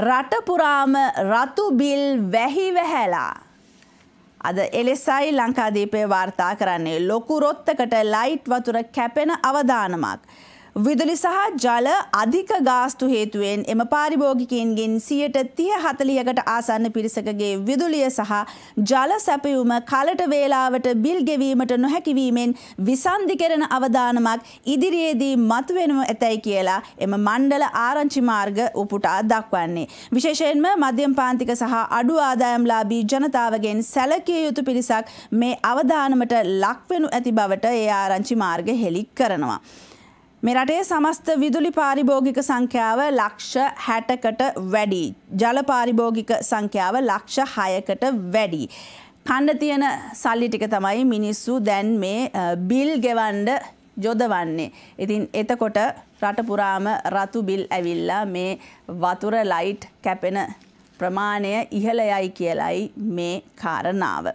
රටපුරාම රතු බිල් වැහි වැහැලා. අද එලෙසයි ලංකාදීපය වාර්තා කරන්නේ ලොකු රොත්තකට ලයිට් වතුර කැපෙන අවධානමක්. විදුලි සහ ජල අධික ගාස්තු හේතුවෙන් එම පාරිභෝගිකයන්ගෙන් සියයට තිය හතලියකට ආසන්න පිරිසකගේ විදුලිය සහ ජල සැපයුම කලට වේලාවට බිල් ගෙවීමට නොහැකිවීමෙන් විසන්ධි කරන අවධානමක් ඉදිරියේදී මතුවෙනම ඇතැයි කියලා එම මණ්ඩල ආරංචි මාර්ග උපුටා දක්වන්නේ. විශේෂයෙන්ම මධ්‍යම් පාන්තික සහ අඩු ආදායම්ලාබී ජනතාවගෙන් සැලකිය යුතු පිරිසක් මේ අවධානමට ලක්වෙනු ඇති බවට ඒ ආරංචි මාර්ග හෙළි කරනවා. මෙරටේ සමස්ත විදුලි පාරිභෝගික සංඛ්‍යාව ලක්ෂ හැටකට වැඩි. ජල පාරිභෝගික සංඛ්‍යාව ලක්ෂ හයකට වැඩි. කණ්ඩ තියෙන සල්ලි ටික තමයි මිනිස්සු දැන් මේ බිල් ගෙවන්ඩ යොදවන්නේ. ඉතින් එතකොට රටපුරාම රතු බිල් ඇවිල්ලා මේ වතුර ලයිට් කැපෙන ප්‍රමාණය ඉහළ යයි කියලයි මේ කාරණාව.